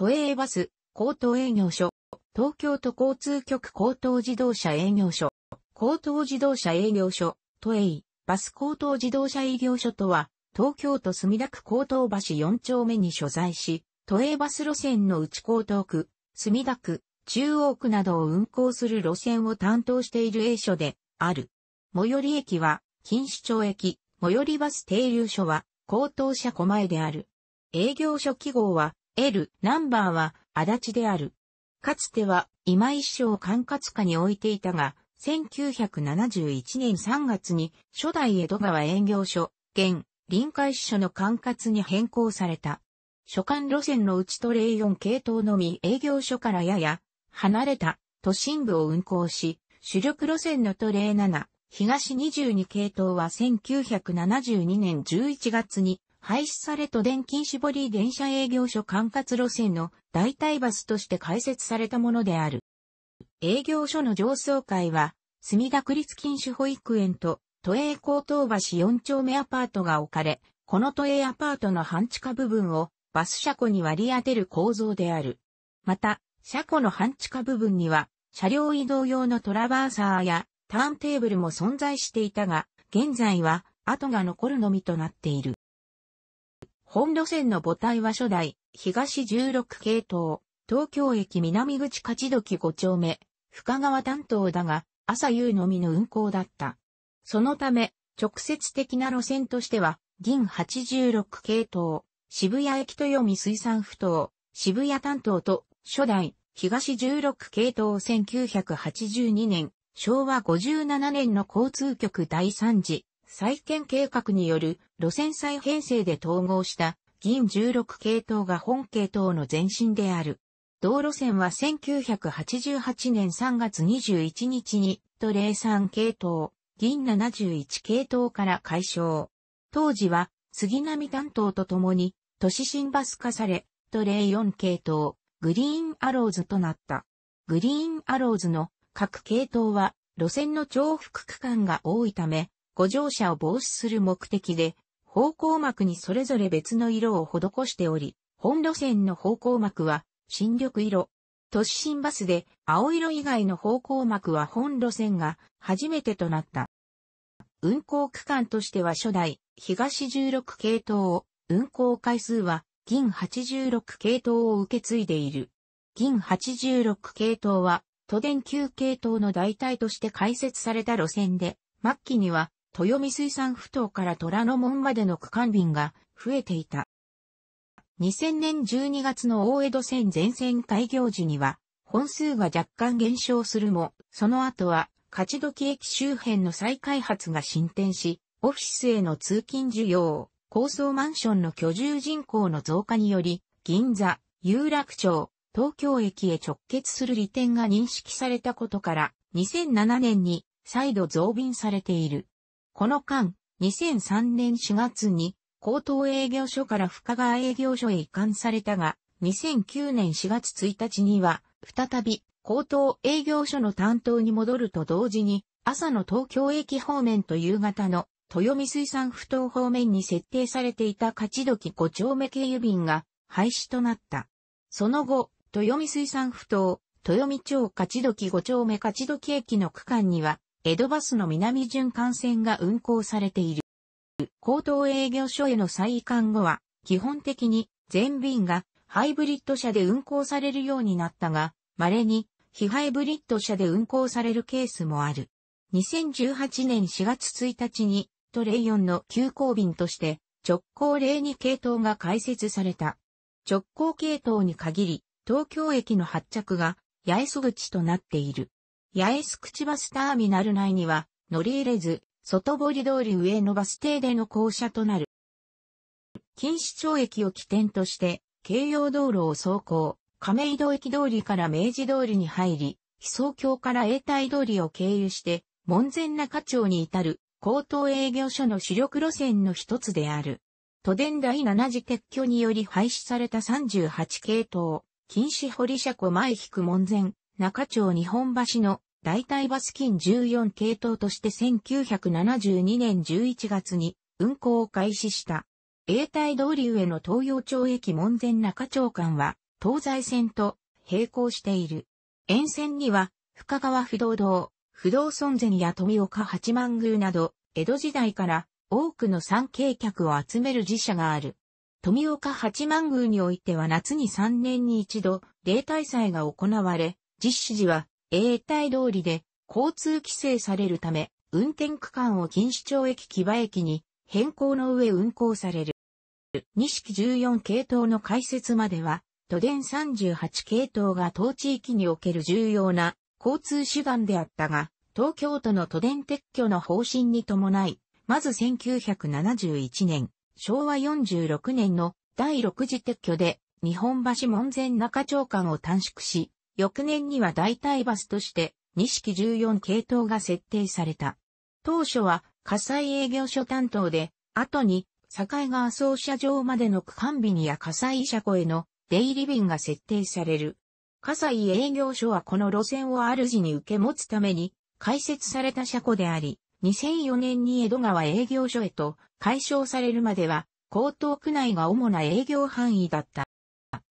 都営バス、高等営業所、東京都交通局高等自動車営業所、高等自動車営業所、都営、バス高等自動車営業所とは、東京都墨田区高等橋4丁目に所在し、都営バス路線の内高等区、墨田区、中央区などを運行する路線を担当している A 所である。最寄り駅は、錦糸町駅、最寄りバス停留所は、高等車庫前である。営業所記号は、L ナンバーは足立である。かつては今井市管轄下に置いていたが、1971年3月に初代江戸川営業所、現臨海支所の管轄に変更された。所管路線のうちと例4系統のみ営業所からやや離れた都心部を運行し、主力路線の都例7、東22系統は1972年11月に廃止され都電禁止ボリー電車営業所管轄路線の代替バスとして開設されたものである。営業所の上層階は、墨田区立禁止保育園と都営高等橋4丁目アパートが置かれ、この都営アパートの半地下部分をバス車庫に割り当てる構造である。また、車庫の半地下部分には、車両移動用のトラバーサーやターンテーブルも存在していたが、現在は跡が残るのみとなっている。本路線の母体は初代、東16系統、東京駅南口勝どき5丁目、深川担当だが、朝夕のみの運行だった。そのため、直接的な路線としては、銀86系統、渋谷駅豊見水産不当、渋谷担当と、初代、東16系統1982年、昭和57年の交通局第3次、再建計画による路線再編成で統合した銀16系統が本系統の前身である。道路線は1988年3月21日に、都零3系統、銀71系統から解消。当時は、杉並担当とともに、都市新バス化され、都零4系統、グリーンアローズとなった。グリーンアローズの各系統は、路線の重複区間が多いため、ご乗車を防止する目的で、方向膜にそれぞれ別の色を施しており、本路線の方向膜は新緑色。都市新バスで青色以外の方向膜は本路線が初めてとなった。運行区間としては初代東16系統を運行回数は銀86系統を受け継いでいる。銀86系統は都電9系統の代替として開設された路線で、末期には豊見水産埠頭から虎ノ門までの区間便が増えていた。2000年12月の大江戸線全線開業時には、本数が若干減少するも、その後は、勝時駅周辺の再開発が進展し、オフィスへの通勤需要、高層マンションの居住人口の増加により、銀座、有楽町、東京駅へ直結する利点が認識されたことから、2007年に再度増便されている。この間、2003年4月に、高等営業所から深川営業所へ移管されたが、2009年4月1日には、再び、高等営業所の担当に戻ると同時に、朝の東京駅方面と夕方の、豊見水産不当方面に設定されていた勝時き5丁目経由便が廃止となった。その後、豊見水産不当、豊見町勝時5丁目勝時駅の区間には、江戸バスの南循環線が運行されている。高等営業所への再移管後は、基本的に全便がハイブリッド車で運行されるようになったが、稀に非ハイブリッド車で運行されるケースもある。2018年4月1日に、トレイヨンの急行便として直行令に系統が開設された。直行系統に限り、東京駅の発着が八重洲口となっている。八重洲口バスターミナル内には、乗り入れず、外堀通り上のバス停での降車となる。錦糸町駅を起点として、京葉道路を走行、亀井戸駅通りから明治通りに入り、飛走橋から永代通りを経由して、門前中町に至る、高等営業所の主力路線の一つである。都電第7次撤去により廃止された38系統、錦糸堀車庫前引く門前、中町日本橋の代替バス金14系統として1972年11月に運行を開始した。永代通り上の東洋町駅門前中町間は東西線と並行している。沿線には深川不動堂、不動尊前や富岡八幡宮など、江戸時代から多くの参景客を集める寺社がある。富岡八幡宮においては夏に3年に一度、例大祭が行われ、実施時は、永代通りで交通規制されるため、運転区間を錦糸町駅木場駅に変更の上運行される。二式14系統の開設までは、都電38系統が当地域における重要な交通手段であったが、東京都の都電撤去の方針に伴い、まず1971年、昭和46年の第6次撤去で、日本橋門前中町間を短縮し、翌年には代替バスとして式14系統が設定された。当初は火災営業所担当で、後に境川総車場までの区間日にや火災車庫への出入り便が設定される。火災営業所はこの路線を主に受け持つために開設された車庫であり、2004年に江戸川営業所へと解消されるまでは、江東区内が主な営業範囲だった。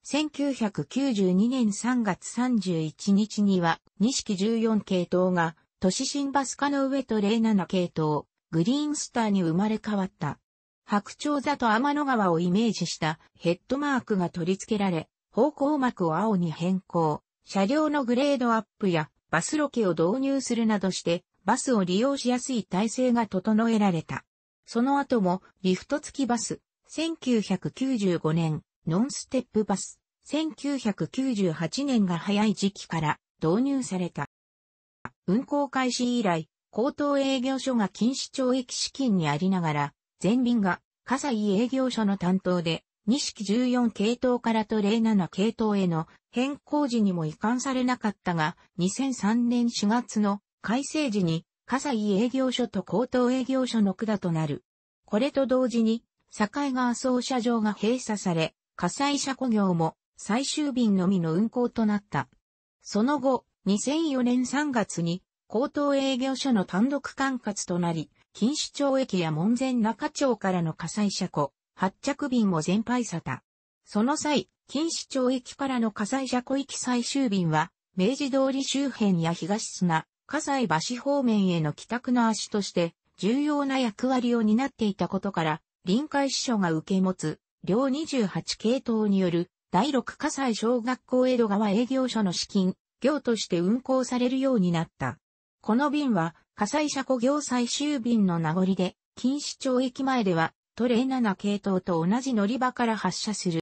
1992年3月31日には、錦14系統が、都市新バスカの上と07系統、グリーンスターに生まれ変わった。白鳥座と天の川をイメージしたヘッドマークが取り付けられ、方向幕を青に変更、車両のグレードアップやバスロケを導入するなどして、バスを利用しやすい体制が整えられた。その後もリフト付きバス、1995年、ノンステップバス、1998年が早い時期から導入された。運行開始以来、高等営業所が禁止懲役資金にありながら、全便が、葛西営業所の担当で、2式14系統からと07系統への変更時にも移管されなかったが、2003年4月の改正時に、葛西営業所と高等営業所の管となる。これと同時に、境川操車場が閉鎖され、火災車庫業も最終便のみの運行となった。その後、2004年3月に、高等営業所の単独管轄となり、錦糸町駅や門前中町からの火災車庫、発着便も全廃さた。その際、錦糸町駅からの火災車庫行き最終便は、明治通り周辺や東砂、火災橋方面への帰宅の足として、重要な役割を担っていたことから、臨海支所が受け持つ両28系統による第6火災小学校江戸川営業所の資金、業として運行されるようになった。この便は、火災車庫業最終便の名残で、錦糸町駅前では、トレイ7系統と同じ乗り場から発車する。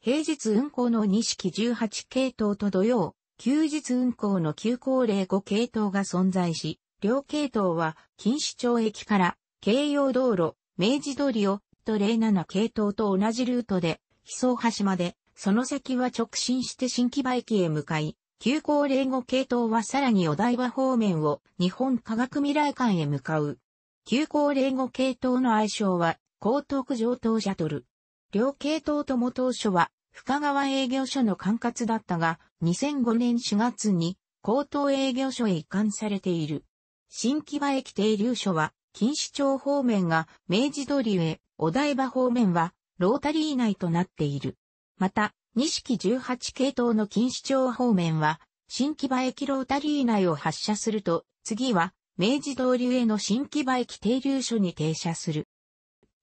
平日運行の2式18系統と土曜、休日運行の急行令5系統が存在し、両系統は、錦糸町駅から、京葉道路、明治通りを07系統と同じルートで、悲壮橋まで、その先は直進して新木場駅へ向かい、急行05系統はさらにお台場方面を日本科学未来館へ向かう。急行05系統の愛称は、江東区上東シャトル。両系統とも当初は、深川営業所の管轄だったが、2005年4月に、江東営業所へ移管されている。新木場駅停留所は、錦糸町方面が明治通りへ、お台場方面はロータリー内となっている。また、錦18系統の錦糸町方面は、新木場駅ロータリー内を発車すると、次は明治通りへの新木場駅停留所に停車する。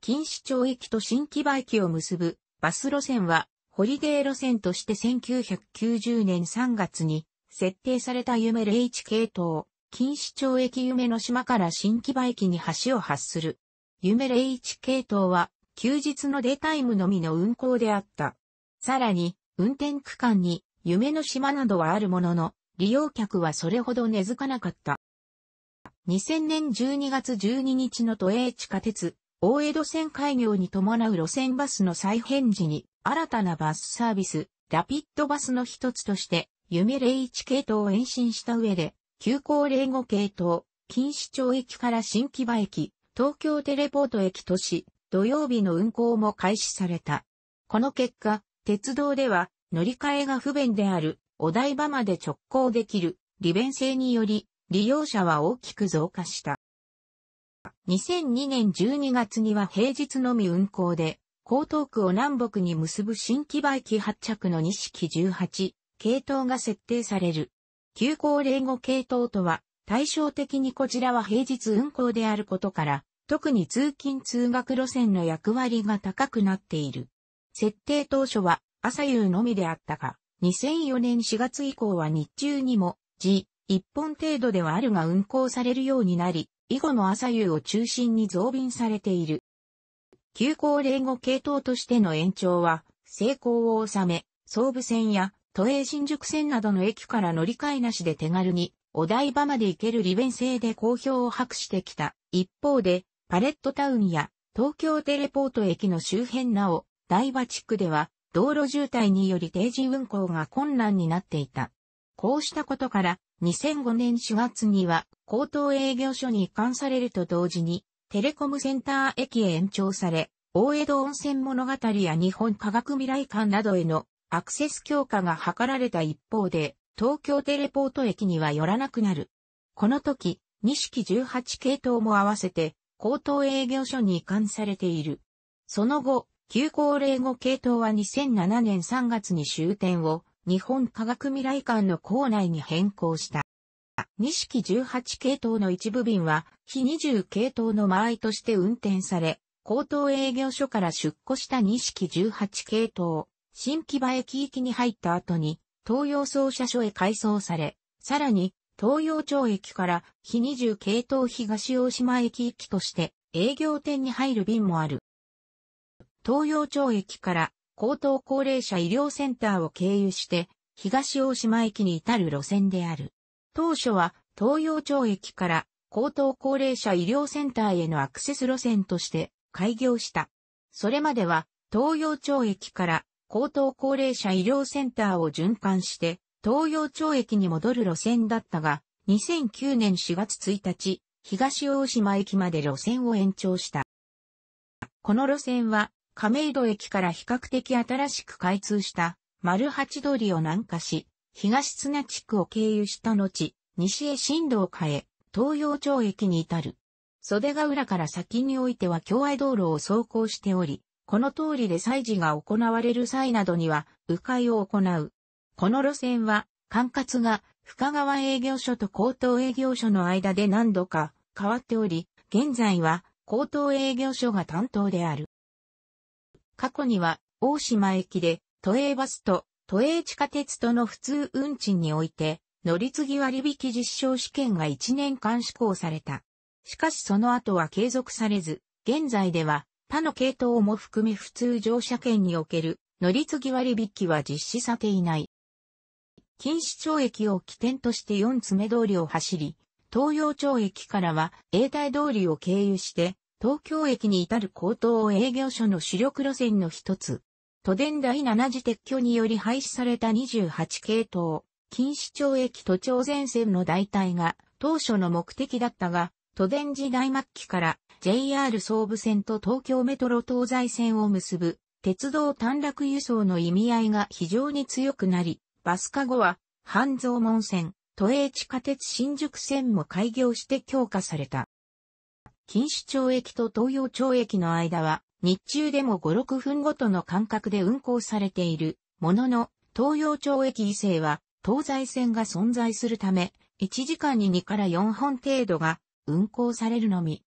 錦糸町駅と新木場駅を結ぶバス路線は、ホリデー路線として1990年3月に設定された夢0系統。金市町駅夢の島から新木場駅に橋を発する。夢イチ系統は、休日のデータイムのみの運行であった。さらに、運転区間に夢の島などはあるものの、利用客はそれほど根付かなかった。2000年12月12日の都営地下鉄、大江戸線開業に伴う路線バスの再編時に、新たなバスサービス、ラピッドバスの一つとして、夢イチ系統を延伸した上で、急行零5系統、錦糸町駅から新木場駅、東京テレポート駅都市、土曜日の運行も開始された。この結果、鉄道では乗り換えが不便であるお台場まで直行できる利便性により利用者は大きく増加した。2002年12月には平日のみ運行で、江東区を南北に結ぶ新木場駅発着の西木18系統が設定される。急行零語系統とは、対照的にこちらは平日運行であることから、特に通勤通学路線の役割が高くなっている。設定当初は朝夕のみであったが、2004年4月以降は日中にも、時、一本程度ではあるが運行されるようになり、以後の朝夕を中心に増便されている。急行零語系統としての延長は、成功を収め、総武線や都営新宿線などの駅から乗り換えなしで手軽に、お台場まで行ける利便性で好評を博してきた。一方で、パレットタウンや東京テレポート駅の周辺なお、台場地区では道路渋滞により定時運行が困難になっていた。こうしたことから、2005年4月には、高等営業所に移管されると同時に、テレコムセンター駅へ延長され、大江戸温泉物語や日本科学未来館などへのアクセス強化が図られた一方で、東京テレポート駅には寄らなくなる。この時、2式18系統も合わせて、高等営業所に移管されている。その後、旧高齢後系統は2007年3月に終点を、日本科学未来館の構内に変更した。2式18系統の一部便は、非20系統の間合いとして運転され、高等営業所から出庫した2式18系統、新木場駅行きに入った後に、東洋総社署へ改装され、さらに、東洋町駅から日二重系統東大島駅行きとして営業店に入る便もある。東洋町駅から高等高齢者医療センターを経由して東大島駅に至る路線である。当初は東洋町駅から高等高齢者医療センターへのアクセス路線として開業した。それまでは東洋町駅から高等高齢者医療センターを循環して、東洋町駅に戻る路線だったが、2009年4月1日、東大島駅まで路線を延長した。この路線は、亀戸駅から比較的新しく開通した丸八通りを南下し、東綱地区を経由した後、西へ進路を変え、東洋町駅に至る。袖ヶ浦から先においては共愛道路を走行しており、この通りで祭事が行われる際などには、迂回を行う。この路線は、管轄が深川営業所と高等営業所の間で何度か変わっており、現在は高等営業所が担当である。過去には、大島駅で、都営バスと都営地下鉄との普通運賃において、乗り継ぎ割引実証試験が1年間施行された。しかしその後は継続されず、現在では他の系統も含め普通乗車券における乗り継ぎ割引は実施されていない。禁止町駅を起点としてつ目通りを走り、東洋町駅からは永代通りを経由して、東京駅に至る高等営業所の主力路線の一つ。都電第7次撤去により廃止された28系統、禁止町駅都庁前線の代替が当初の目的だったが、都電時代末期から JR 総武線と東京メトロ東西線を結ぶ鉄道短絡輸送の意味合いが非常に強くなり、バスカ後は半蔵門線、都営地下鉄新宿線も開業して強化された。錦糸町駅と東洋町駅の間は日中でも5、6分ごとの間隔で運行されているものの東洋町駅以西は東西線が存在するため1時間に2から4本程度が運行されるのみ。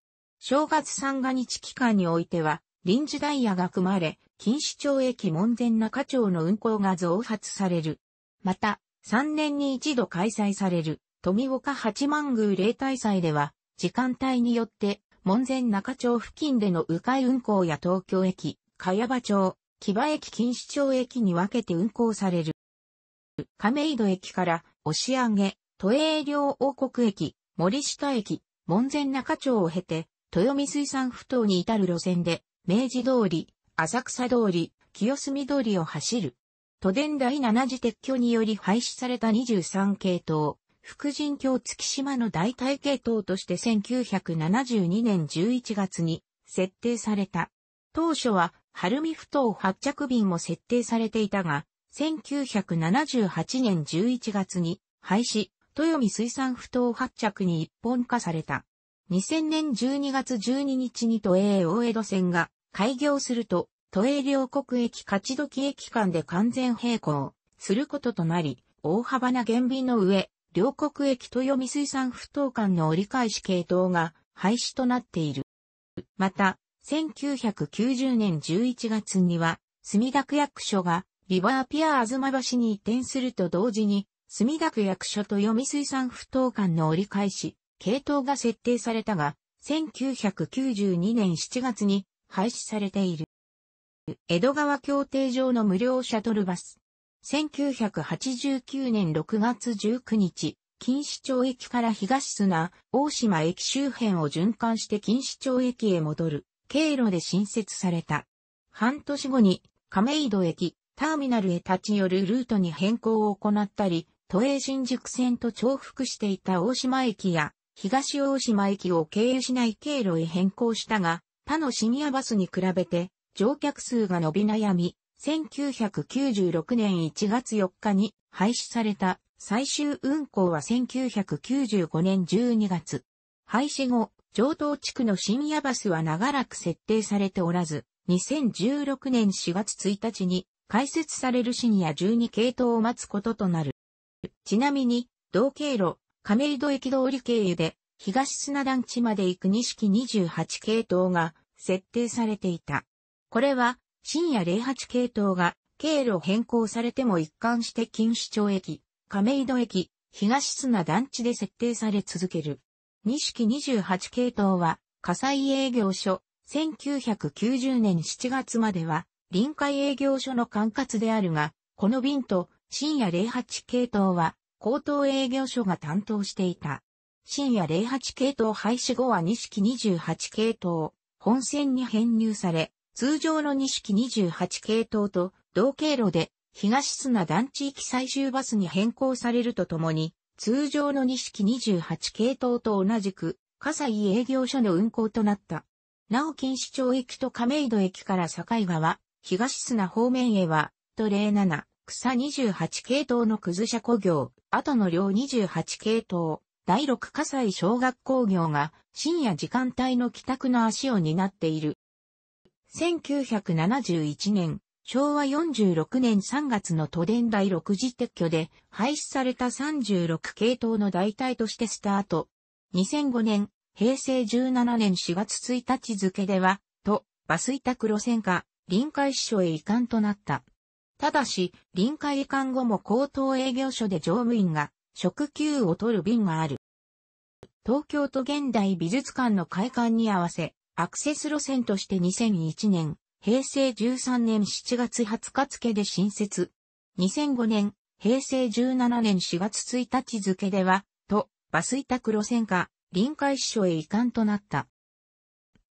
正月三が日期間においては、臨時ダイヤが組まれ、錦糸町駅門前中町の運行が増発される。また、三年に一度開催される、富岡八幡宮例大祭では、時間帯によって、門前中町付近での迂回運行や東京駅、茅場町、木場駅錦糸町駅に分けて運行される。亀戸駅から、押上、都営両王国駅、森下駅、門前中町を経て、豊見水産埠頭に至る路線で、明治通り、浅草通り、清澄通りを走る。都電第7次撤去により廃止された23系統、福神橋月島の代替系統として1972年11月に設定された。当初は、晴海不頭発着便も設定されていたが、1978年11月に廃止、豊見水産不頭発着に一本化された。2000年12月12日に都営大江戸線が開業すると、都営両国駅勝どき駅間で完全並行することとなり、大幅な減便の上、両国駅豊見水産不等間の折り返し系統が廃止となっている。また、1990年11月には、墨田区役所がリバーピアあずま橋に移転すると同時に、墨田区役所と読み水産不等間の折り返し、系統が設定されたが、1992年7月に廃止されている。江戸川協定上の無料シャトルバス。1989年6月19日、錦糸町駅から東砂、大島駅周辺を循環して錦糸町駅へ戻る経路で新設された。半年後に亀戸駅、ターミナルへ立ち寄るルートに変更を行ったり、都営新宿線と重複していた大島駅や東大島駅を経由しない経路へ変更したが、他のシニアバスに比べて乗客数が伸び悩み、1996年1月4日に廃止された最終運行は1995年12月。廃止後、上東地区の深夜バスは長らく設定されておらず、2016年4月1日に開設されるシニア12系統を待つこととなる。ちなみに、同経路、亀戸駅通り経由で、東砂団地まで行く錦28系統が設定されていた。これは、深夜08系統が経路変更されても一貫して金市町駅、亀戸駅、東砂団地で設定され続ける。錦28系統は、火災営業所、1990年7月までは、臨海営業所の管轄であるが、この便と深夜08系統は、高等営業所が担当していた。深夜08系統廃止後は式28系統、本線に編入され、通常の式28系統と同経路で東砂団地域最終バスに変更されるとともに、通常の式28系統と同じく、葛西営業所の運行となった。なお錦市町駅と亀戸駅から境川、東砂方面へは、と0 7、草28系統の崩車工行、後の両28系統、第6火災小学校業が深夜時間帯の帰宅の足を担っている。1971年、昭和46年3月の都電第6次撤去で廃止された36系統の代替としてスタート。2005年、平成17年4月1日付では、と、バス委託路線化、臨海支所へ移管となった。ただし、臨海移管後も高等営業所で乗務員が職給を取る便がある。東京都現代美術館の開館に合わせ、アクセス路線として2001年、平成13年7月20日付で新設。2005年、平成17年4月1日付では、と、バス委託路線か、臨海支所へ移管となった。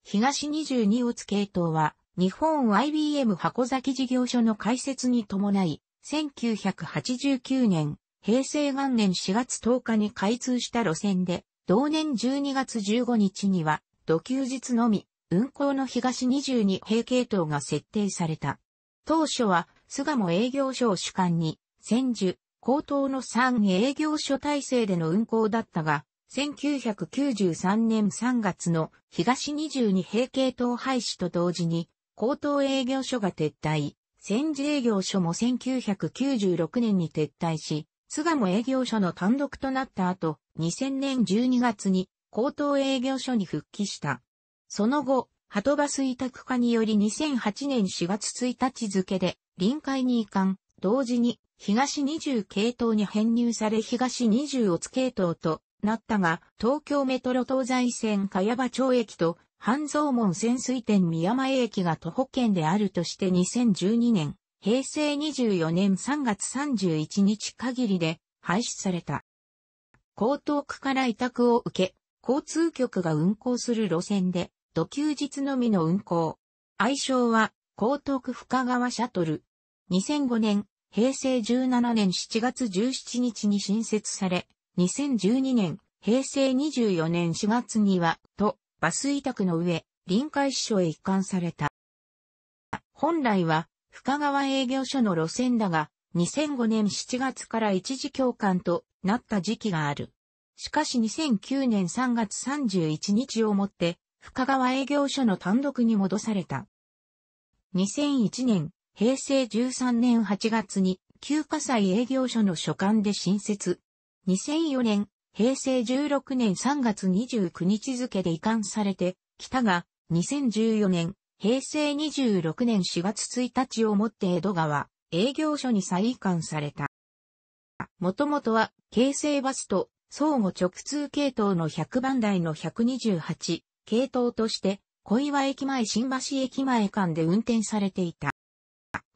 東22オツ系統は、日本 IBM 箱崎事業所の開設に伴い、1989年、平成元年4月10日に開通した路線で、同年12月15日には、土休日のみ、運行の東22平系統が設定された。当初は、菅も営業所を主管に、千住、高等の3営業所体制での運行だったが、1993年3月の東22平系統廃止と同時に高等営業所が撤退、戦時営業所も1996年に撤退し、菅も営業所の単独となった後、2000年12月に高等営業所に復帰した。その後、鳩バス委託化により2008年4月1日付で臨海に移管、同時に東20系統に編入され東20乙系統となったが、東京メトロ東西線茅場町駅と半蔵門潜水店宮前駅が徒歩圏であるとして2012年、平成24年3月31日限りで廃止された。江東区から委託を受け、交通局が運行する路線で、土休日のみの運行。愛称は、江東区深川シャトル。2005年、平成17年7月17日に新設され、2012年、平成24年4月には、都、バス委託の上、臨海支所へ移管された。本来は、深川営業所の路線だが、2005年7月から一時教官となった時期がある。しかし2009年3月31日をもって、深川営業所の単独に戻された。2001年、平成13年8月に、旧火災営業所の所管で新設。2004年、平成16年3月29日付で移管されてきたが、2014年、平成26年4月1日をもって江戸川営業所に再移管された。もともとは、京成バスと相互直通系統の100番台の128系統として、小岩駅前新橋駅前間で運転されていた。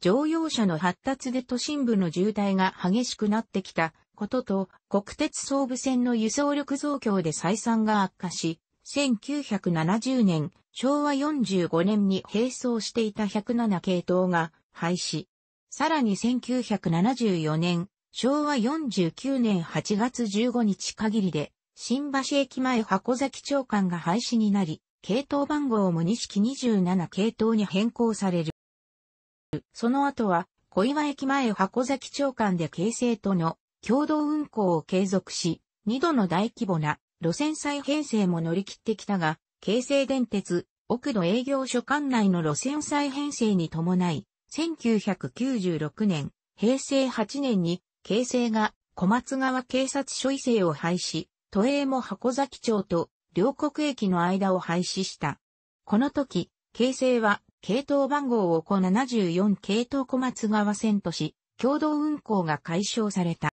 乗用車の発達で都心部の渋滞が激しくなってきたことと、国鉄総武線の輸送力増強で採算が悪化し、1970年、昭和45年に並走していた107系統が廃止。さらに1974年、昭和49年8月15日限りで、新橋駅前箱崎長官が廃止になり、系統番号も2式27系統に変更される。その後は、小岩駅前箱崎長官で京成との共同運行を継続し、二度の大規模な路線再編成も乗り切ってきたが、京成電鉄、奥の営業所管内の路線再編成に伴い、1996年、平成8年に、京成が小松川警察署異性を廃止、都営も箱崎町と両国駅の間を廃止した。この時、京成は、系統番号を574系統小松川線とし、共同運行が解消された。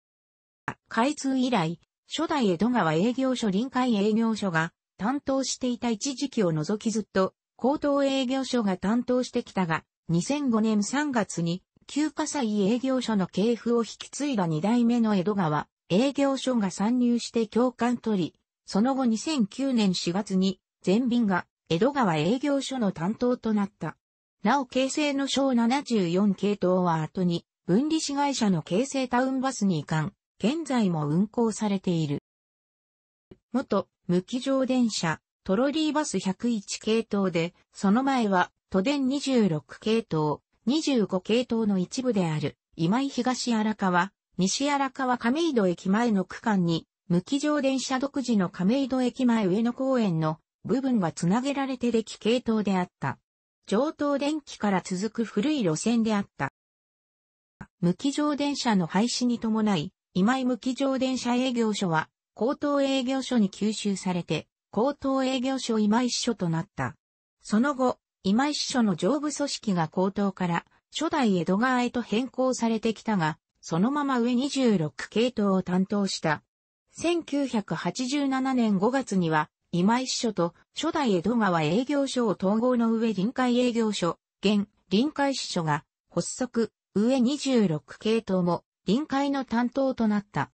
開通以来、初代江戸川営業所臨海営業所が担当していた一時期を除きずっと、高等営業所が担当してきたが、2005年3月に、旧火災営業所の系譜を引き継いだ2代目の江戸川営業所が参入して共感取り、その後2009年4月に、全便が江戸川営業所の担当となった。なお京成の小74系統は後に、分離市会社の京成タウンバスに移管。現在も運行されている。元、無機乗電車、トロリーバス101系統で、その前は、都電26系統、25系統の一部である、今井東荒川、西荒川亀戸駅前の区間に、無機乗電車独自の亀戸駅前上野公園の部分がつなげられてでき系統であった。上等電気から続く古い路線であった。無機乗電車の廃止に伴い、今井向き上電車営業所は、高等営業所に吸収されて、高等営業所今井支所となった。その後、今井支所の上部組織が高等から、初代江戸川へと変更されてきたが、そのまま上26系統を担当した。1987年5月には、今井支所と初代江戸川営業所を統合の上臨海営業所、現臨海支所が発足、上26系統も臨海の担当となった。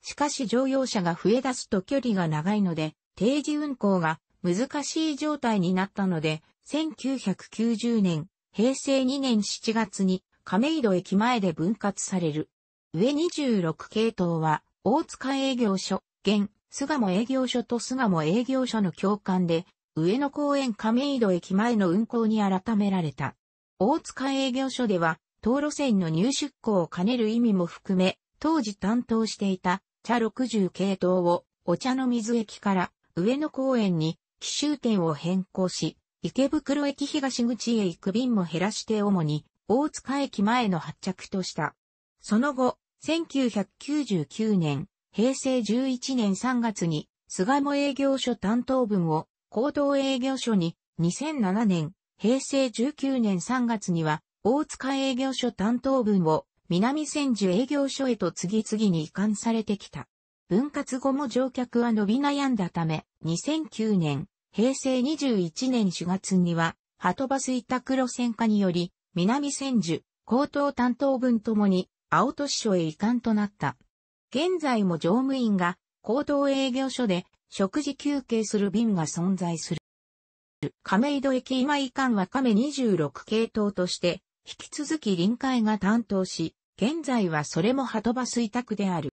しかし乗用車が増え出すと距離が長いので、定時運行が難しい状態になったので、1990年、平成2年7月に亀戸駅前で分割される。上26系統は、大塚営業所、現、巣鴨営業所と巣鴨営業所の共感で、上野公園亀戸駅前の運行に改められた。大塚営業所では、当路線の入出港を兼ねる意味も含め、当時担当していた茶60系統をお茶の水駅から上野公園に奇襲点を変更し、池袋駅東口へ行く便も減らして主に大塚駅前の発着とした。その後、1999年、平成11年3月に菅野営業所担当分を行動営業所に2007年、平成19年3月には大塚営業所担当分を南千住営業所へと次々に移管されてきた。分割後も乗客は伸び悩んだため、2009年、平成21年4月には、はとバス委託路線化により、南千住、高等担当分ともに、青都市所へ移管となった。現在も乗務員が、高等営業所で、食事休憩する便が存在する。亀戸駅今移管は亀26系統として、引き続き臨海が担当し、現在はそれも鳩場水宅である。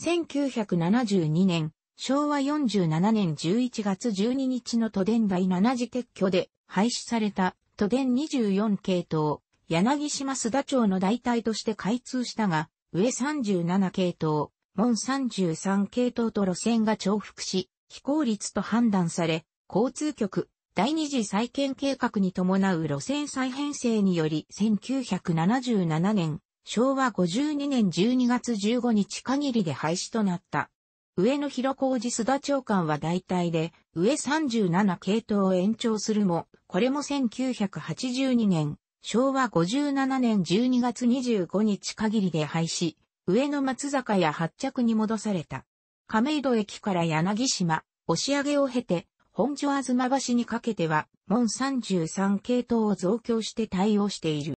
1972年、昭和47年11月12日の都電第7次撤去で廃止された都電24系統、柳島須田町の代替として開通したが、上37系統、門33系統と路線が重複し、非効率と判断され、交通局、第二次再建計画に伴う路線再編成により1977年、昭和52年12月15日限りで廃止となった。上野広小路須田長官は大体で、上37系統を延長するも、これも1982年、昭和57年12月25日限りで廃止、上野松坂や発着に戻された。亀戸駅から柳島、押し上げを経て、本所あずま橋にかけては、門33系統を増強して対応している。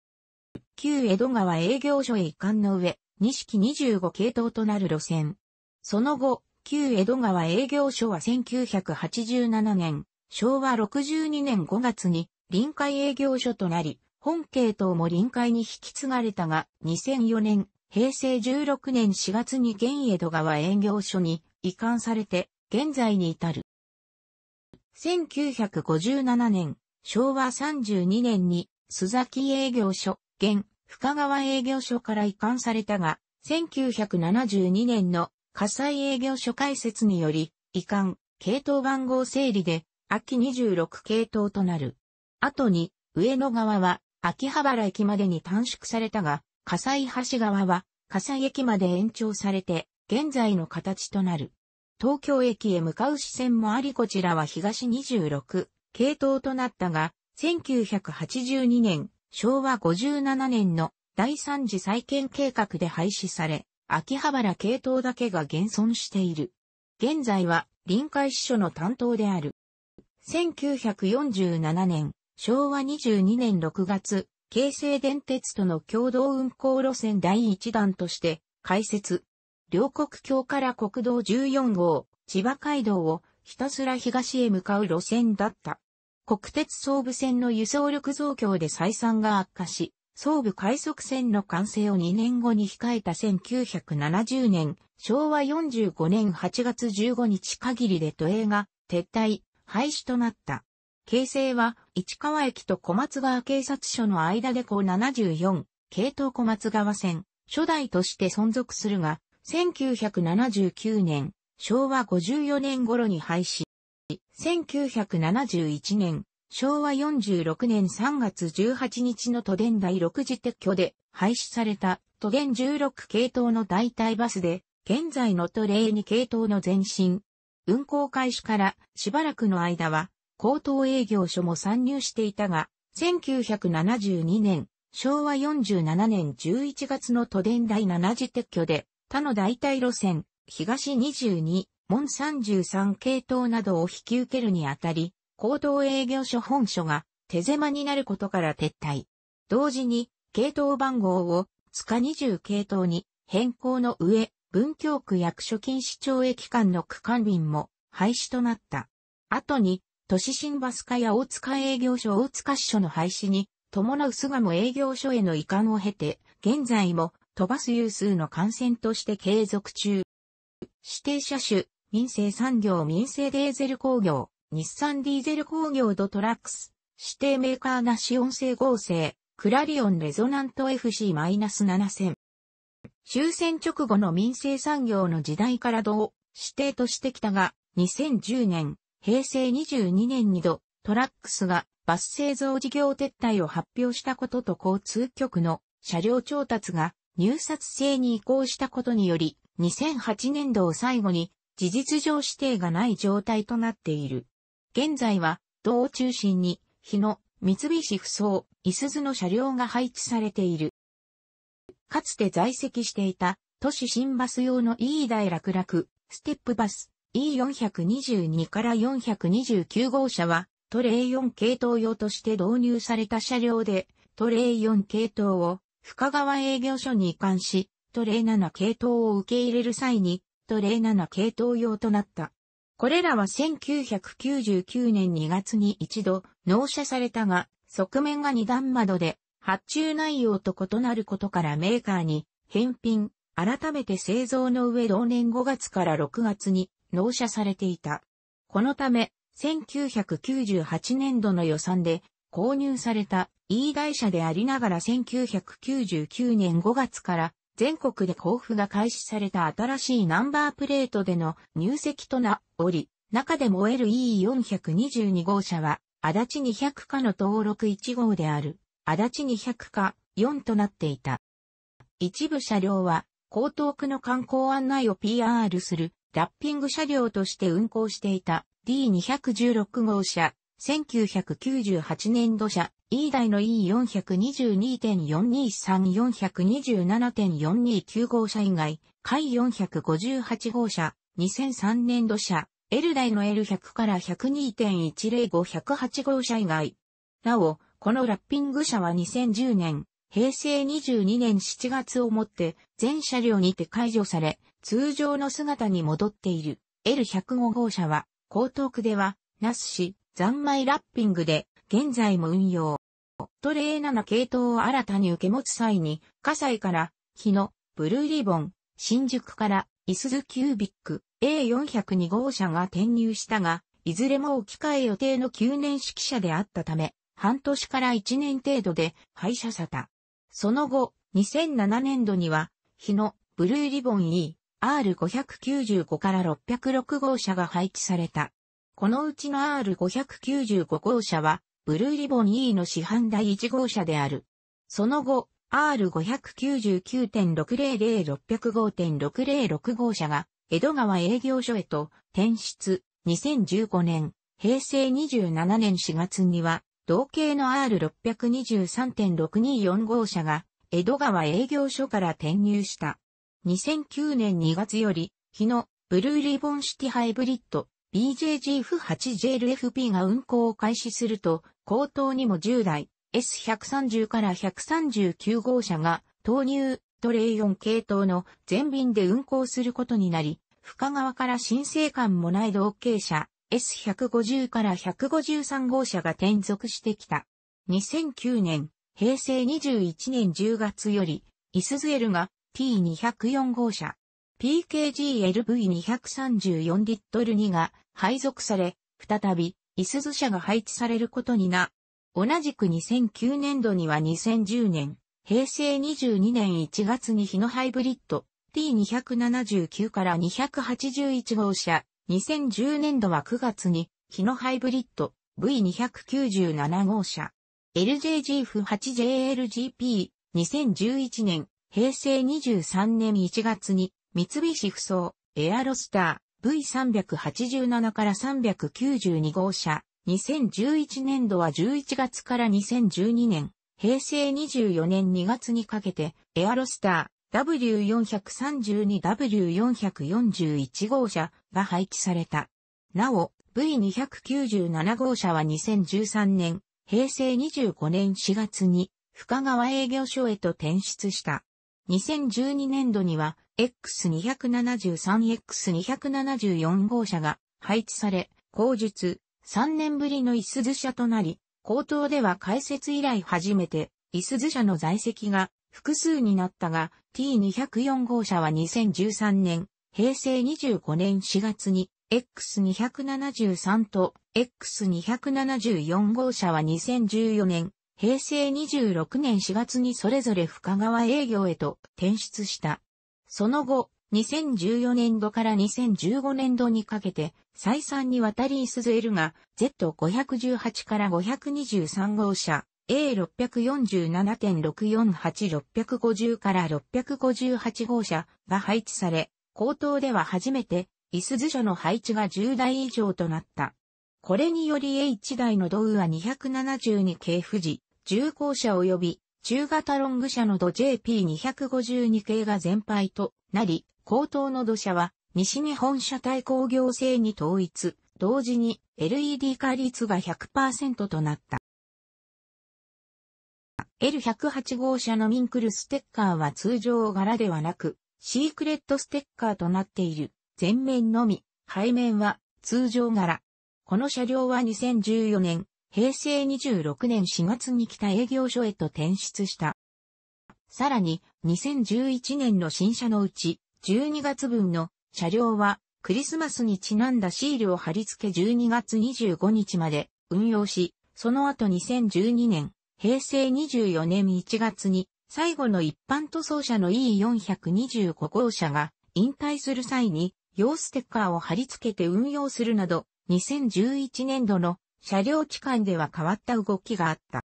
旧江戸川営業所へ移管の上、錦25系統となる路線。その後、旧江戸川営業所は1987年、昭和62年5月に臨海営業所となり、本系統も臨海に引き継がれたが、2004年、平成16年4月に現江戸川営業所に移管されて、現在に至る。1957年、昭和32年に、須崎営業所、現、深川営業所から移管されたが、1972年の火災営業所開設により、移管、系統番号整理で、秋26系統となる。後に、上野側は、秋葉原駅までに短縮されたが、火災橋側は、火災駅まで延長されて、現在の形となる。東京駅へ向かう視線もありこちらは東26系統となったが、1982年、昭和57年の第三次再建計画で廃止され、秋葉原系統だけが現存している。現在は臨海支所の担当である。1947年、昭和22年6月、京成電鉄との共同運行路線第1弾として開設、両国橋から国道14号、千葉街道をひたすら東へ向かう路線だった。国鉄総武線の輸送力増強で採算が悪化し、総武快速線の完成を2年後に控えた1970年、昭和45年8月15日限りで都営が撤退、廃止となった。京成は市川駅と小松川警察署の間で高74、系統小松川線、初代として存続するが、1979年、昭和54年頃に廃止。1971年、昭和46年3月18日の都電第6次撤去で廃止された都電16系統の代替バスで、現在の都令2系統の前身。運行開始からしばらくの間は、高等営業所も参入していたが、1972年、昭和47年11月の都電第7次撤去で他の代替路線、東22、門33系統などを引き受けるにあたり、行動営業所本所が手狭になることから撤退。同時に、系統番号を塚20系統に変更の上、文京区役所禁止町駅間の区間便も廃止となった。後に、都市新バス化や大塚営業所大塚支所の廃止に、伴う巣鴨営業所への移管を経て、現在も飛ばす有数の幹線として継続中。指定車種、民生産業民生デーゼル工業、日産ディーゼル工業ドトラックス、指定メーカーなし音声合成、クラリオンレゾナント FC-7000。終戦直後の民生産業の時代から同、指定としてきたが、2010年、平成22年に度、トラックスがバス製造事業撤退を発表したことと交通局の車両調達が入札制に移行したことにより、2008年度を最後に事実上指定がない状態となっている。現在は、道を中心に、日野、三菱不走、伊すずの車両が配置されている。かつて在籍していた、都市新バス用の E 大楽楽、ステップバス、E422 から429号車は、トレイ4系統用として導入された車両で、トレイ4系統を深川営業所に移管し、トレイ7系統を受け入れる際に、トレイ7系統用となった。これらは1999年2月に一度納車されたが、側面が二段窓で、発注内容と異なることからメーカーに返品、改めて製造の上同年5月から6月に納車されていた。このため、1998年度の予算で購入された E 会社でありながら1999年5月から全国で交付が開始された新しいナンバープレートでの入籍となおり、中でも LE422 号車は、足立200課の登録1号である、足立200課4となっていた。一部車両は、江東区の観光案内を PR するラッピング車両として運行していた D216 号車、1998年度車、E 台の E422.423427.429 号車以外、回458号車、2003年度車、L 台の L100 から102.105108号車以外。なお、このラッピング車は2010年、平成22年7月をもって全車両にて解除され、通常の姿に戻っている L105 号車は、江東区では、那須市、残米ラッピングで現在も運用。トレー7系統を新たに受け持つ際に、葛西から、日野、ブルーリボン、新宿から、イスズキュービック、A402 号車が転入したが、いずれも置き換え予定の9年式車であったため、半年から1年程度で廃車さた。その後、2007年度には、日野、ブルーリボン E、R595 から606号車が配置された。このうちの R595 号車は、ブルーリボン E の市販第1号車である。その後、r 5 9 9 6 0 0 6 0 5 6 0 6号車が、江戸川営業所へと転出。2015年、平成27年4月には、同型の R623.624 号車が、江戸川営業所から転入した。2009年2月より、日野、ブルーリボンシティハイブリッド、BJGF8JLFP が運行を開始すると、後頭にも10台 S130 から139号車が投入トレイ4系統の全便で運行することになり、深川から新生館もない同型車 S150 から153号車が転属してきた。2009年、平成21年10月より、イスズエルが T204 号車、PKGLV234 リットル2が配属され、再びイスズ社が配置されることにな。同じく2009年度には2010年、平成22年1月に日野ハイブリッド T279 から281号車、2010年度は9月に日野ハイブリッド V297 号車、LJGF8JLGP、2011年、平成23年1月に三菱不装、エアロスター、V387 から392号車、2011年度は11月から2012年、平成24年2月にかけて、エアロスター W432W441 号車が配置された。なお、V297 号車は2013年、平成25年4月に深川営業所へと転出した。2012年度には X273X274 号車が配置され、後述3年ぶりのイスズ車となり、口頭では開設以来初めてイスズ車の在籍が複数になったが T204 号車は2013年、平成25年4月に X273 と X274 号車は2014年平成26年4月にそれぞれ深川営業へと転出した。その後、2014年度から2015年度にかけて、再三にわたりイスズエルが Z518 から523号車、A647.648650 から658号車が配置され、高頭では初めて、イスズ車の配置が10台以上となった。これにより A1 台の道具は272系富士、重工車及び中型ロング車のド JP252 系が全廃となり、高等の土車は西日本車体工業制に統一、同時に LED 化率が100%となった。L108 号車のミンクルステッカーは通常柄ではなく、シークレットステッカーとなっている。前面のみ、背面は通常柄。この車両は2014年、平成26年4月に北営業所へと転出した。さらに、2011年の新車のうち、12月分の車両は、クリスマスにちなんだシールを貼り付け12月25日まで運用し、その後2012年、平成24年1月に、最後の一般塗装車の E425 号車が引退する際に、用ステッカーを貼り付けて運用するなど、2011年度の車両機関では変わった動きがあった。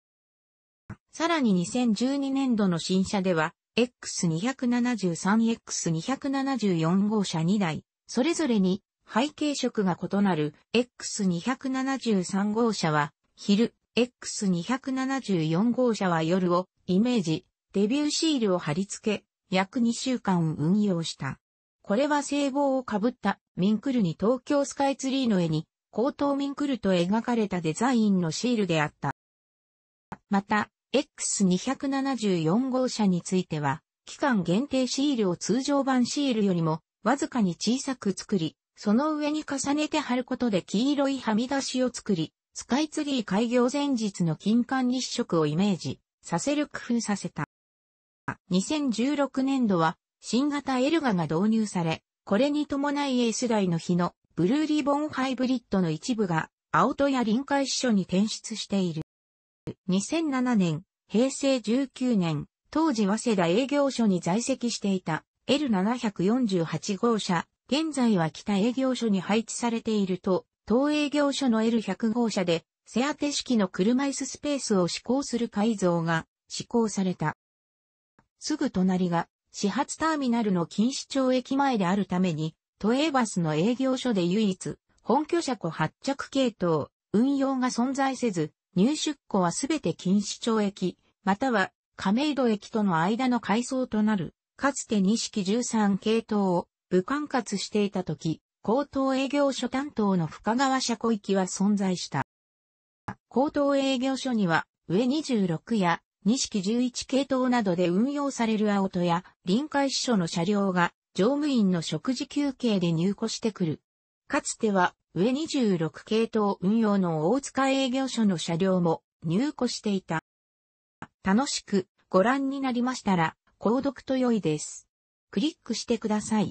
さらに2012年度の新車では、X273、X274 号車2台、それぞれに背景色が異なる X273 号車は昼、X274 号車は夜をイメージ、デビューシールを貼り付け、約2週間運用した。これは聖望をかぶったミンクルに東京スカイツリーの絵に高等ンクルと描かれたデザインのシールであった。また、X274 号車については、期間限定シールを通常版シールよりもわずかに小さく作り、その上に重ねて貼ることで黄色いはみ出しを作り、スカイツリー開業前日の金環日食をイメージさせる工夫させた。2016年度は新型エルガが導入され、これに伴い S 台の日のブルーリボンハイブリッドの一部が、青戸や臨海支所に転出している。2007年、平成19年、当時早稲田営業所に在籍していた L748 号車、現在は北営業所に配置されていると、当営業所の L100 号車で、背当て式の車椅子スペースを施行する改造が施行された。すぐ隣が始発ターミナルの錦糸町駅前であるために、都営バスの営業所で唯一、本拠車庫発着系統、運用が存在せず、入出庫はすべて禁止町駅、または亀戸駅との間の階層となる、かつて錦13系統を部管轄していた時、高等営業所担当の深川車庫域は存在した。高等営業所には、上26や、錦11系統などで運用される青戸や臨海支所の車両が乗務員の食事休憩で入庫してくる。かつては、上26系統運用の大塚営業所の車両も入庫していた。楽しくご覧になりましたら、購読と良いです。クリックしてください。